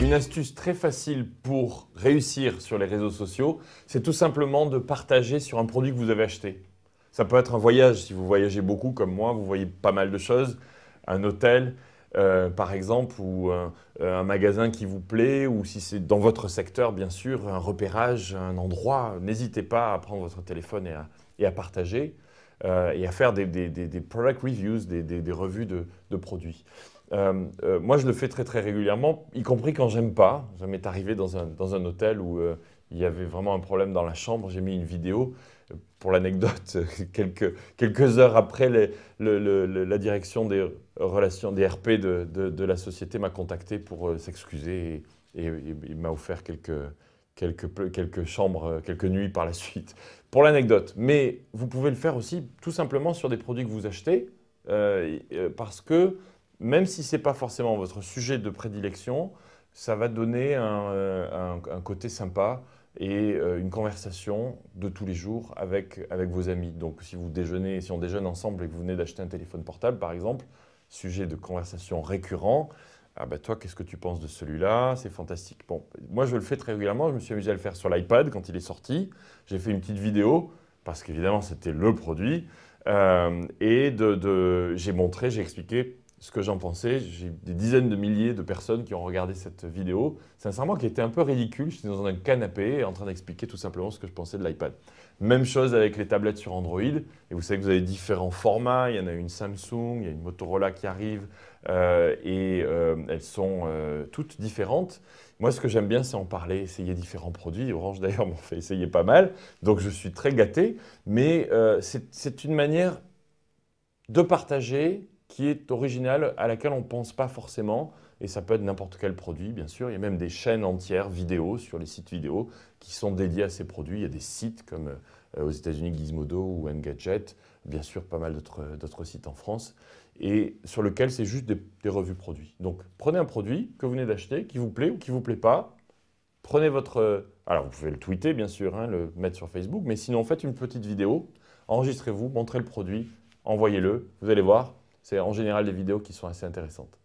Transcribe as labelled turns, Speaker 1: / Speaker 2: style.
Speaker 1: Une astuce très facile pour réussir sur les réseaux sociaux, c'est tout simplement de partager sur un produit que vous avez acheté. Ça peut être un voyage, si vous voyagez beaucoup comme moi, vous voyez pas mal de choses, un hôtel euh, par exemple, ou euh, un, magasin qui vous plaît, ou si c'est dans votre secteur, bien sûr, un repérage, un endroit, n'hésitez pas à prendre votre téléphone et à partager. Euh, et à faire des, product reviews, des, revues de, produits. Euh, euh, moi, je le fais très très régulièrement, y compris quand j'aime pas. Ça m'est arrivé dans un, dans un, hôtel où il y avait vraiment un problème dans la chambre. J'ai mis une vidéo. Pour l'anecdote, quelques, quelques heures après, la direction des relations, des RP de, de, la société m'a contacté pour s'excuser et, et, et m'a offert quelques, quelques, quelques chambres, euh, quelques nuits par la suite, pour l'anecdote. Mais vous pouvez le faire aussi tout simplement sur des produits que vous achetez, euh, euh, parce que même si ce n'est pas forcément votre sujet de prédilection, ça va donner un, un, côté sympa et une conversation de tous les jours avec, avec vos amis. Donc si vous déjeunez, si on déjeune ensemble et que vous venez d'acheter un téléphone portable par exemple, sujet de conversation récurrent, ah ben toi, qu'est-ce que tu penses de celui-là C'est fantastique. Bon, moi, je le fais très régulièrement. Je me suis amusé à le faire sur l'iPad quand il est sorti. J'ai fait une petite vidéo, parce qu'évidemment, c'était le produit. Euh, et de j'ai montré, j'ai expliqué ce que j'en pensais. J'ai des dizaines de milliers de personnes qui ont regardé cette vidéo, sincèrement, qui était un peu ridicule. J'étais dans un canapé en train d'expliquer tout simplement ce que je pensais de l'iPad. Même chose avec les tablettes sur Android. Et vous savez que vous avez différents formats. Il y en a une Samsung, il y a une Motorola qui arrive. Euh, et euh, elles sont euh, toutes différentes. Moi, ce que j'aime bien, c'est en parler, essayer différents produits. Orange, d'ailleurs, m'en fait essayer pas mal. Donc, je suis très gâté. Mais c'est une manière de partager qui est originale, à laquelle on ne pense pas forcément. Et ça peut être n'importe quel produit, bien sûr. Il y a même des chaînes entières vidéo sur les sites vidéo qui sont dédiées à ces produits. Il y a des sites comme euh, aux États-Unis Gizmodo ou Engadget, bien sûr, pas mal d'autres euh, sites en France, et sur lequel c'est juste des, revues produits. Donc prenez un produit que vous venez d'acheter, qui vous plaît ou qui vous plaît pas. Prenez votre. Euh, alors vous pouvez le tweeter, bien sûr, hein, le mettre sur Facebook, mais sinon faites une petite vidéo, enregistrez-vous, montrez le produit, envoyez-le, vous allez voir, c'est en général des vidéos qui sont assez intéressantes.